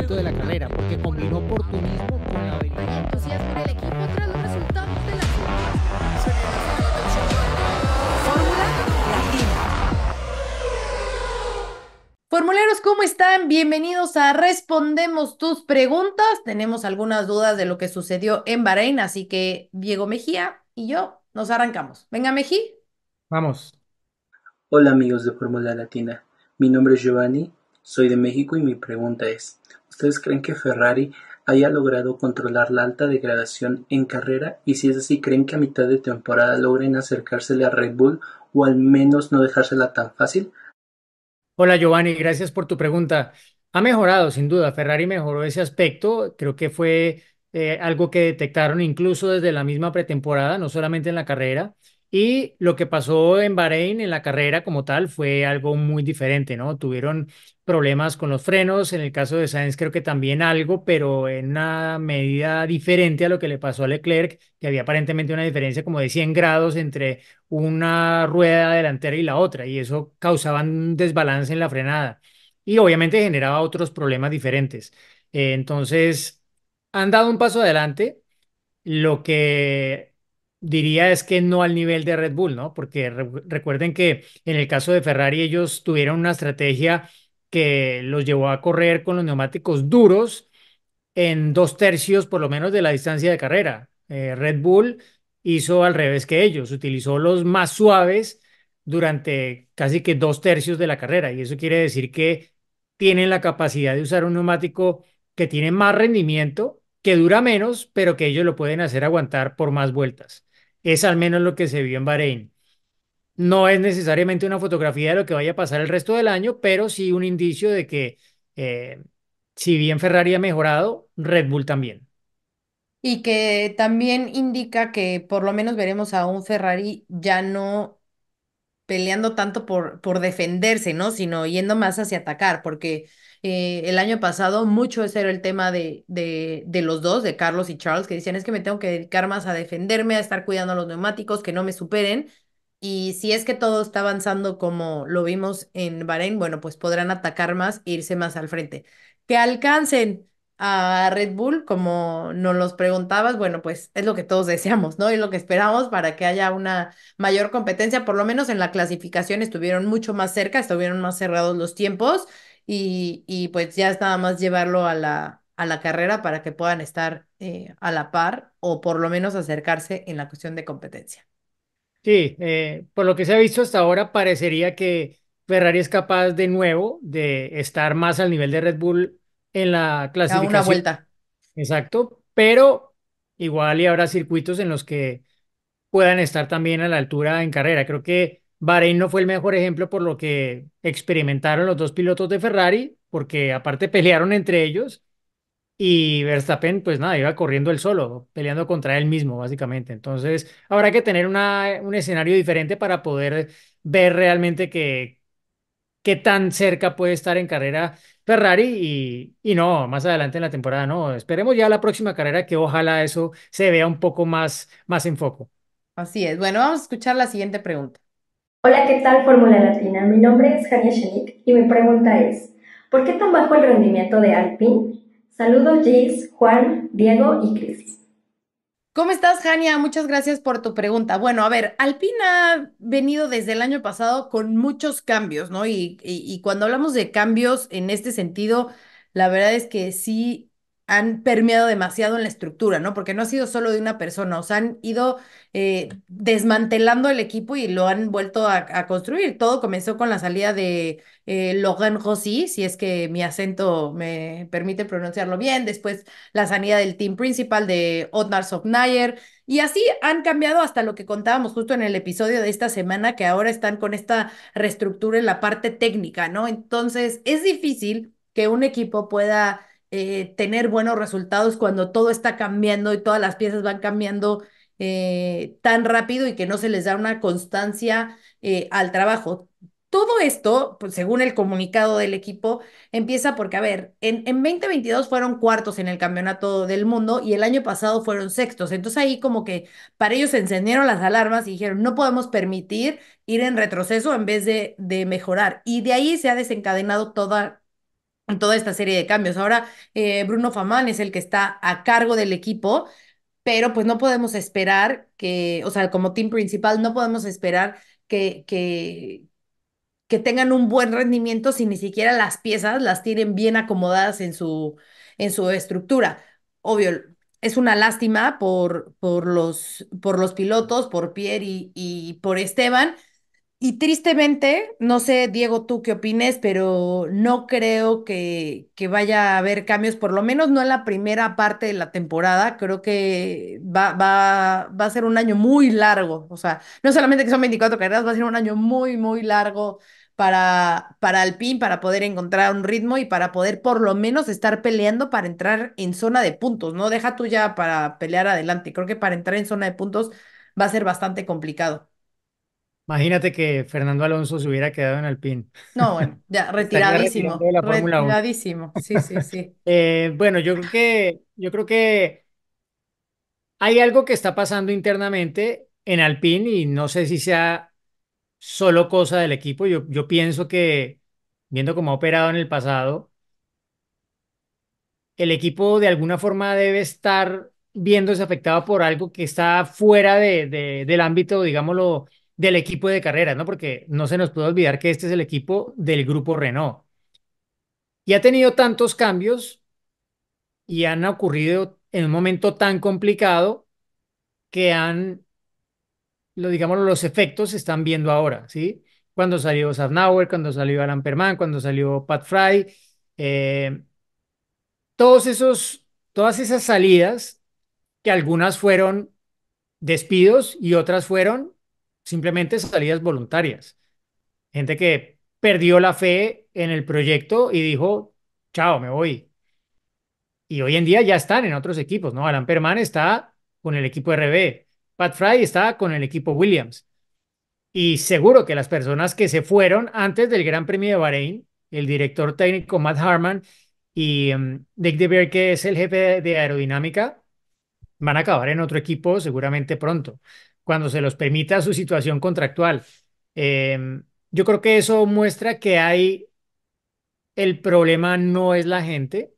de la carrera, porque combinó oportunismo con la equipo tras los resultados de la Fórmula Formuleros, ¿cómo están? Bienvenidos a Respondemos tus preguntas. Tenemos algunas dudas de lo que sucedió en Bahrein, así que Diego Mejía y yo nos arrancamos. Venga, Mejí. Vamos. Hola amigos de Fórmula Latina, mi nombre es Giovanni, soy de México y mi pregunta es, ¿Ustedes creen que Ferrari haya logrado controlar la alta degradación en carrera? Y si es así, ¿creen que a mitad de temporada logren acercársele a Red Bull o al menos no dejársela tan fácil? Hola Giovanni, gracias por tu pregunta. Ha mejorado, sin duda. Ferrari mejoró ese aspecto. Creo que fue eh, algo que detectaron incluso desde la misma pretemporada, no solamente en la carrera. Y lo que pasó en Bahrein en la carrera como tal fue algo muy diferente, ¿no? Tuvieron problemas con los frenos, en el caso de Sainz creo que también algo, pero en una medida diferente a lo que le pasó a Leclerc, que había aparentemente una diferencia como de 100 grados entre una rueda delantera y la otra, y eso causaba un desbalance en la frenada. Y obviamente generaba otros problemas diferentes. Eh, entonces, han dado un paso adelante. Lo que diría es que no al nivel de Red Bull, ¿no? Porque recuerden que en el caso de Ferrari ellos tuvieron una estrategia que los llevó a correr con los neumáticos duros en dos tercios por lo menos de la distancia de carrera. Eh, Red Bull hizo al revés que ellos, utilizó los más suaves durante casi que dos tercios de la carrera y eso quiere decir que tienen la capacidad de usar un neumático que tiene más rendimiento, que dura menos, pero que ellos lo pueden hacer aguantar por más vueltas. Es al menos lo que se vio en Bahrein. No es necesariamente una fotografía de lo que vaya a pasar el resto del año, pero sí un indicio de que eh, si bien Ferrari ha mejorado, Red Bull también. Y que también indica que por lo menos veremos a un Ferrari ya no peleando tanto por, por defenderse, ¿no? Sino yendo más hacia atacar, porque eh, el año pasado mucho ese era el tema de, los dos, de Carlos y Charles, que decían es que me tengo que dedicar más a defenderme, a estar cuidando los neumáticos, que no me superen. Y si es que todo está avanzando como lo vimos en Bahrein, bueno, pues podrán atacar más e irse más al frente. Que alcancen a Red Bull, como nos los preguntabas, bueno, pues es lo que todos deseamos, ¿no? Y lo que esperamos para que haya una mayor competencia, por lo menos en la clasificación estuvieron mucho más cerca, estuvieron más cerrados los tiempos y, y pues ya es nada más llevarlo a la, a la carrera para que puedan estar eh, a la par o por lo menos acercarse en la cuestión de competencia. Sí, eh, por lo que se ha visto hasta ahora parecería que Ferrari es capaz de nuevo de estar más al nivel de Red Bull en la clasificación. A una vuelta. Exacto, pero igual y habrá circuitos en los que puedan estar también a la altura en carrera. Creo que Bahrein no fue el mejor ejemplo por lo que experimentaron los dos pilotos de Ferrari, porque aparte pelearon entre ellos y Verstappen, pues nada, iba corriendo él solo, peleando contra él mismo, básicamente. Entonces, habrá que tener una, un escenario diferente para poder ver realmente que, qué tan cerca puede estar en carrera Ferrari y, no, más adelante en la temporada, no. Esperemos ya la próxima carrera que ojalá eso se vea un poco más, más en foco. Así es. Bueno, vamos a escuchar la siguiente pregunta. Hola, ¿qué tal Fórmula Latina? Mi nombre es Jania Shenik y mi pregunta es, ¿por qué tan bajo el rendimiento de Alpine? Saludos Jace, Juan, Diego y Cris. ¿Cómo estás, Jania? Muchas gracias por tu pregunta. Bueno, a ver, Alpine ha venido desde el año pasado con muchos cambios, ¿no? y cuando hablamos de cambios en este sentido, la verdad es que sí han permeado demasiado en la estructura, ¿no? Porque no ha sido solo de una persona, o sea, han ido eh, desmantelando el equipo y lo han vuelto a, construir. Todo comenzó con la salida de eh, Logan Rossi, si es que mi acento me permite pronunciarlo bien, después la salida del team principal de Otmar Sofnayer, y así han cambiado hasta lo que contábamos justo en el episodio de esta semana, que ahora están con esta reestructura en la parte técnica, ¿no? Entonces, es difícil que un equipo pueda eh, tener buenos resultados cuando todo está cambiando y todas las piezas van cambiando eh, tan rápido y que no se les da una constancia eh, al trabajo. Todo esto, pues, según el comunicado del equipo, empieza porque, a ver, en, en 2022 fueron cuartos en el campeonato del mundo y el año pasado fueron sextos. Entonces ahí como que para ellos se encendieron las alarmas y dijeron, no podemos permitir ir en retroceso en vez de, de mejorar. Y de ahí se ha desencadenado toda toda esta serie de cambios. Ahora eh, Bruno Famán es el que está a cargo del equipo, pero pues no podemos esperar que, o sea, como team principal, no podemos esperar que, que, que tengan un buen rendimiento si ni siquiera las piezas las tienen bien acomodadas en su, en su estructura. Obvio, es una lástima por, por, los, por los pilotos, por Pierre y por Esteban, y tristemente, no sé, Diego, tú qué opines, pero no creo que, que, vaya a haber cambios, por lo menos no en la primera parte de la temporada. Creo que va, a ser un año muy largo. O sea, no solamente que son 24 carreras, va a ser un año muy, muy largo para, para Alpine, para poder encontrar un ritmo y para poder por lo menos estar peleando para entrar en zona de puntos. No deja tú ya para pelear adelante. Creo que para entrar en zona de puntos va a ser bastante complicado. Imagínate que Fernando Alonso se hubiera quedado en Alpine. No, bueno, ya retiradísimo. Retiradísimo, sí, sí, sí. Eh, bueno, yo creo que, yo creo que hay algo que está pasando internamente en Alpine y no sé si sea solo cosa del equipo. Yo, yo pienso que, viendo cómo ha operado en el pasado, el equipo de alguna forma debe estar viéndose afectado por algo que está fuera de, del ámbito, digámoslo, del equipo de carreras, ¿no? Porque no se nos puede olvidar que este es el equipo del grupo Renault. Y ha tenido tantos cambios y han ocurrido en un momento tan complicado que han, lo, digamos, los efectos se están viendo ahora, ¿sí? Cuando salió Safnauer, cuando salió Alan Perman, cuando salió Pat Fry, eh, todos esos, todas esas salidas, que algunas fueron despidos y otras fueron simplemente salidas voluntarias. Gente que perdió la fe en el proyecto y dijo, chao, me voy. Y hoy en día ya están en otros equipos, ¿no? Alan Perman está con el equipo RB, Pat Fry está con el equipo Williams. Y seguro que las personas que se fueron antes del Gran Premio de Bahrein, el director técnico Matt Harman y em, Dick DeBeer, que es el jefe de aerodinámica, van a acabar en otro equipo seguramente pronto cuando se los permita su situación contractual. Em, yo creo que eso muestra que hay, el problema no es la gente,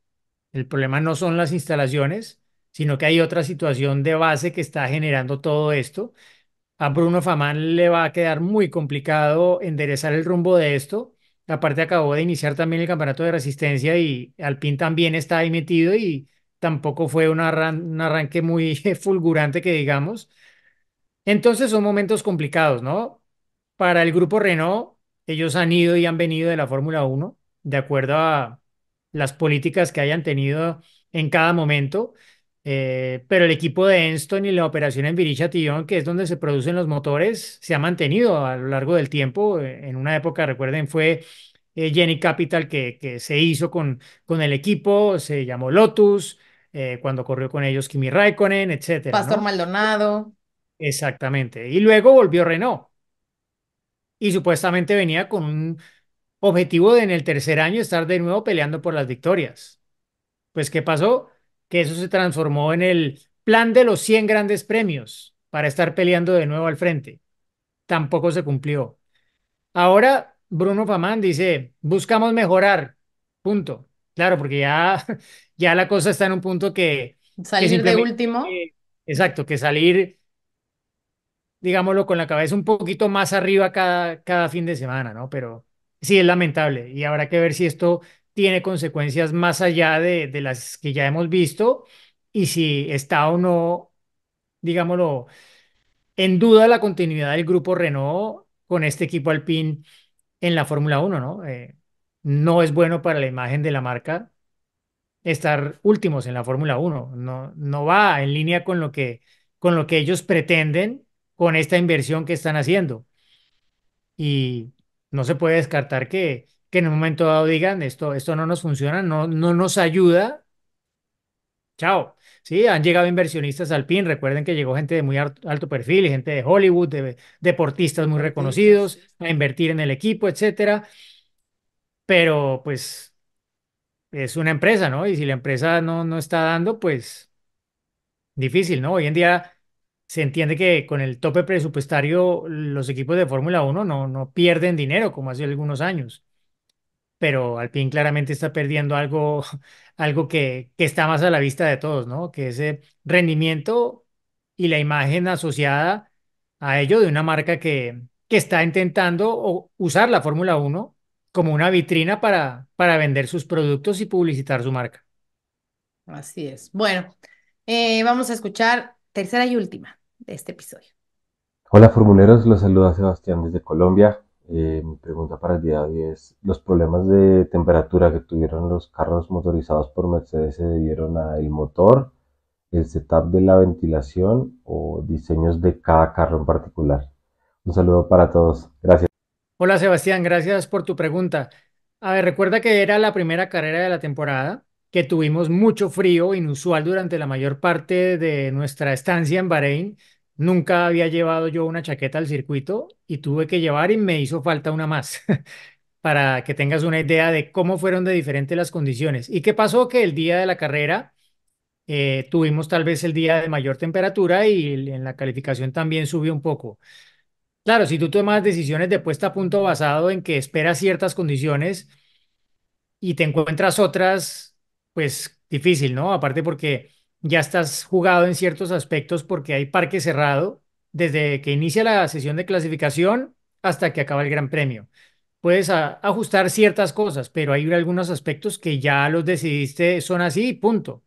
el problema no son las instalaciones, sino que hay otra situación de base que está generando todo esto. A Bruno Famán le va a quedar muy complicado enderezar el rumbo de esto. Aparte acabó de iniciar también el campeonato de resistencia y Alpín también está ahí metido y tampoco fue un, un arranque muy fulgurante que digamos. Entonces son momentos complicados, ¿no? Para el grupo Renault, ellos han ido y han venido de la Fórmula 1, de acuerdo a las políticas que hayan tenido en cada momento. Eh, pero el equipo de Enston y la operación en Viricha que es donde se producen los motores, se ha mantenido a lo largo del tiempo. Eh, en una época, recuerden, fue eh, Jenny Capital que, que se hizo con, con el equipo, se llamó Lotus, cuando corrió con ellos Kimi Raikkonen, etcétera. Pastor Maldonado. Exactamente. Y luego volvió Renault. Y supuestamente venía con un objetivo de en el tercer año estar de nuevo peleando por las victorias. Pues, ¿qué pasó? Que eso se transformó en el plan de los 100 grandes premios para estar peleando de nuevo al frente. Tampoco se cumplió. Ahora Bruno Famán dice, buscamos mejorar, punto. Claro, porque ya, ya la cosa está en un punto que... Salir de último. exacto, que salir digámoslo, con la cabeza un poquito más arriba cada, cada fin de semana, ¿no? Pero sí es lamentable y habrá que ver si esto tiene consecuencias más allá de, las que ya hemos visto y si está o no, digámoslo, en duda la continuidad del grupo Renault con este equipo Alpine en la Fórmula 1, ¿no? Eh, no es bueno para la imagen de la marca estar últimos en la Fórmula 1, no, no va en línea con lo, que, con lo que ellos pretenden con esta inversión que están haciendo. Y no se puede descartar que, que en un momento dado digan, esto, esto no nos funciona, no, no nos ayuda. Chao. Sí, han llegado inversionistas al PIN. Recuerden que llegó gente de muy alto perfil, gente de Hollywood, de deportistas muy reconocidos, a invertir en el equipo, etcétera. Pero pues es una empresa, ¿no? Y si la empresa no, no está dando, pues difícil, ¿no? Hoy en día se entiende que con el tope presupuestario los equipos de Fórmula 1 no, no pierden dinero como hace algunos años, pero Alpine claramente está perdiendo algo, algo que, está más a la vista de todos, ¿no? Que ese rendimiento y la imagen asociada a ello de una marca que, que está intentando usar la Fórmula 1 como una vitrina para, para vender sus productos y publicitar su marca. Así es. Bueno, eh, vamos a escuchar tercera y última de este episodio. Hola formuleros, los saluda Sebastián desde Colombia. Eh, mi pregunta para el día de hoy es, ¿los problemas de temperatura que tuvieron los carros motorizados por Mercedes se debieron al motor, el setup de la ventilación o diseños de cada carro en particular? Un saludo para todos. Gracias. Hola Sebastián, gracias por tu pregunta. A ver, recuerda que era la primera carrera de la temporada que tuvimos mucho frío inusual durante la mayor parte de nuestra estancia en Bahrein. Nunca había llevado yo una chaqueta al circuito y tuve que llevar y me hizo falta una más para que tengas una idea de cómo fueron de diferentes las condiciones. ¿Y qué pasó? Que el día de la carrera eh, tuvimos tal vez el día de mayor temperatura y en la calificación también subió un poco. Claro, si tú tomas decisiones de puesta a punto basado en que esperas ciertas condiciones y te encuentras otras pues difícil, ¿no? Aparte porque ya estás jugado en ciertos aspectos porque hay parque cerrado desde que inicia la sesión de clasificación hasta que acaba el Gran Premio. Puedes ajustar ciertas cosas, pero hay algunos aspectos que ya los decidiste son así, punto.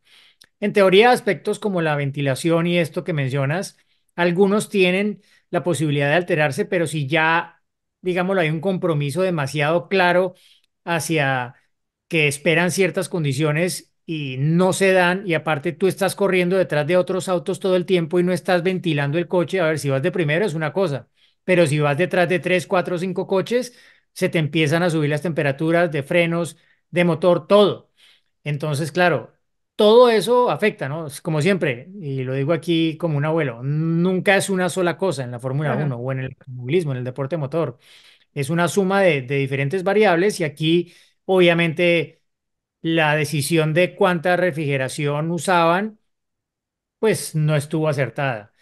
En teoría, aspectos como la ventilación y esto que mencionas, algunos tienen la posibilidad de alterarse, pero si ya, digámoslo, hay un compromiso demasiado claro hacia que esperan ciertas condiciones y no se dan y aparte tú estás corriendo detrás de otros autos todo el tiempo y no estás ventilando el coche, a ver si vas de primero es una cosa, pero si vas detrás de tres, cuatro, cinco coches, se te empiezan a subir las temperaturas de frenos, de motor, todo. Entonces, claro, todo eso afecta, ¿no? Como siempre, y lo digo aquí como un abuelo, nunca es una sola cosa en la Fórmula 1 o en el automovilismo, en el deporte motor. Es una suma de diferentes variables y aquí obviamente la decisión de cuánta refrigeración usaban, pues no estuvo acertada,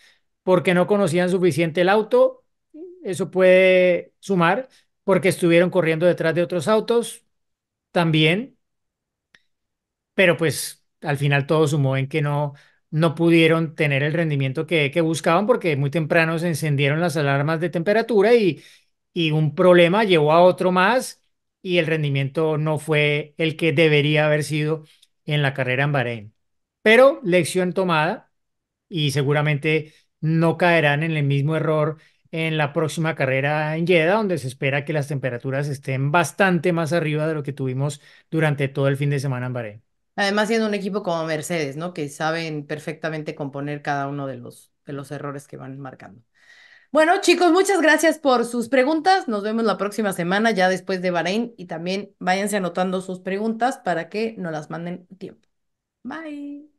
porque no conocían suficiente el auto, eso puede sumar, porque estuvieron corriendo detrás de otros autos también, pero pues al final todo sumó en que no, no pudieron tener el rendimiento que, que buscaban porque muy temprano se encendieron las alarmas de temperatura y, y un problema llevó a otro más y el rendimiento no fue el que debería haber sido en la carrera en Bahrein. Pero lección tomada y seguramente no caerán en el mismo error en la próxima carrera en Jeddah, donde se espera que las temperaturas estén bastante más arriba de lo que tuvimos durante todo el fin de semana en Bahrein. Además, siendo un equipo como Mercedes, ¿no? Que saben perfectamente componer cada uno de los, de los errores que van marcando. Bueno, chicos, muchas gracias por sus preguntas. Nos vemos la próxima semana, ya después de Bahrein, y también váyanse anotando sus preguntas para que nos las manden tiempo. Bye.